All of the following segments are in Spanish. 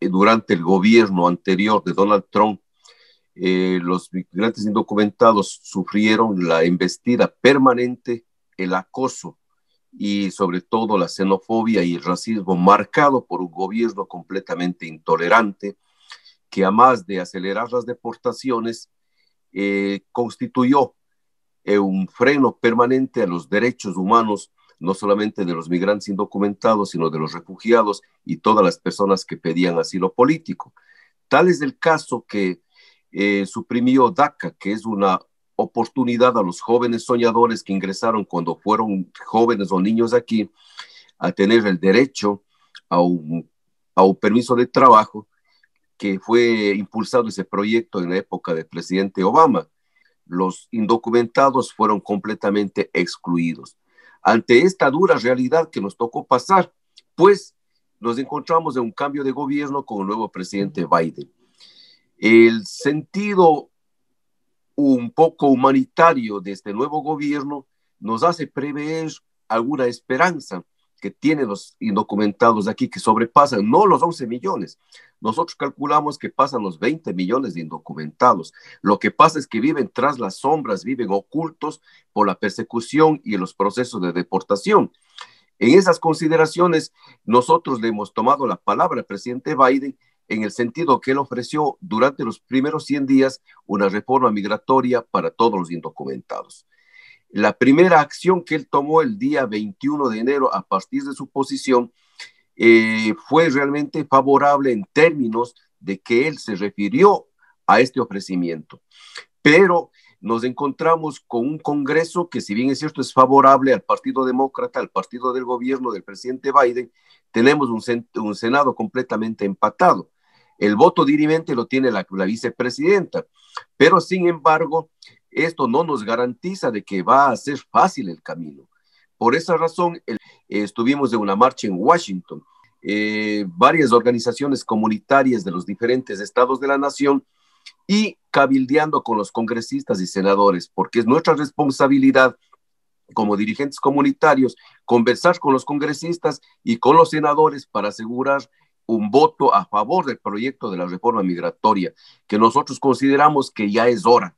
Eh, durante el gobierno anterior de Donald Trump, eh, los migrantes indocumentados sufrieron la embestida permanente, el acoso y sobre todo la xenofobia y el racismo marcado por un gobierno completamente intolerante que además de acelerar las deportaciones, eh, constituyó un freno permanente a los derechos humanos no solamente de los migrantes indocumentados, sino de los refugiados y todas las personas que pedían asilo político. Tal es el caso que eh, suprimió DACA, que es una oportunidad a los jóvenes soñadores que ingresaron cuando fueron jóvenes o niños aquí a tener el derecho a un permiso de trabajo que fue impulsado ese proyecto en la época del presidente Obama. Los indocumentados fueron completamente excluidos ante esta dura realidad que nos tocó pasar, pues nos encontramos en un cambio de gobierno con el nuevo presidente Biden. El sentido un poco humanitario de este nuevo gobierno nos hace prever alguna esperanza que tienen los indocumentados aquí, que sobrepasan no los 11 millones. Nosotros calculamos que pasan los 20 millones de indocumentados. Lo que pasa es que viven tras las sombras, viven ocultos por la persecución y los procesos de deportación. En esas consideraciones, nosotros le hemos tomado la palabra al presidente Biden en el sentido que él ofreció durante los primeros 100 días una reforma migratoria para todos los indocumentados. La primera acción que él tomó el día 21 de enero a partir de su posición eh, fue realmente favorable en términos de que él se refirió a este ofrecimiento. Pero nos encontramos con un Congreso que, si bien es cierto, es favorable al Partido Demócrata, al partido del gobierno del presidente Biden, tenemos un, Senado completamente empatado. El voto dirimente lo tiene la vicepresidenta, pero sin embargo, esto no nos garantiza de que va a ser fácil el camino. Por esa razón, estuvimos de una marcha en Washington. Eh, varias organizaciones comunitarias de los diferentes estados de la nación y cabildeando con los congresistas y senadores, porque es nuestra responsabilidad como dirigentes comunitarios conversar con los congresistas y con los senadores para asegurar un voto a favor del proyecto de la reforma migratoria, que nosotros consideramos que ya es hora.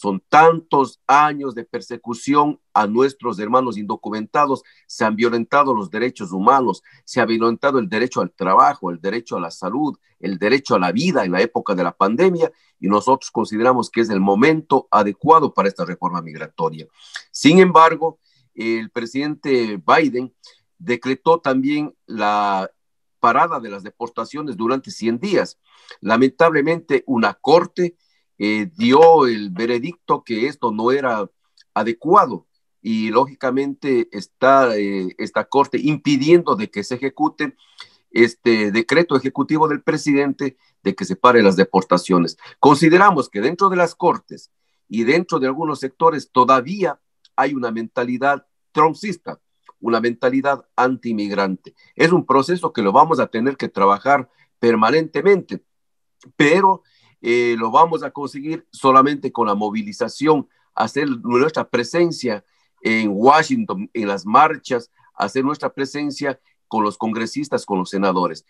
Son tantos años de persecución a nuestros hermanos indocumentados, se han violentado los derechos humanos, se ha violentado el derecho al trabajo, el derecho a la salud, el derecho a la vida en la época de la pandemia y nosotros consideramos que es el momento adecuado para esta reforma migratoria. Sin embargo, el presidente Biden decretó también la parada de las deportaciones durante 100 días. Lamentablemente, una corte eh, dio el veredicto que esto no era adecuado y lógicamente está eh, esta corte impidiendo de que se ejecute este decreto ejecutivo del presidente de que se pare las deportaciones. Consideramos que dentro de las cortes y dentro de algunos sectores todavía hay una mentalidad troncista, una mentalidad antimigrante. Es un proceso que lo vamos a tener que trabajar permanentemente, pero eh, lo vamos a conseguir solamente con la movilización, hacer nuestra presencia en Washington, en las marchas, hacer nuestra presencia con los congresistas, con los senadores.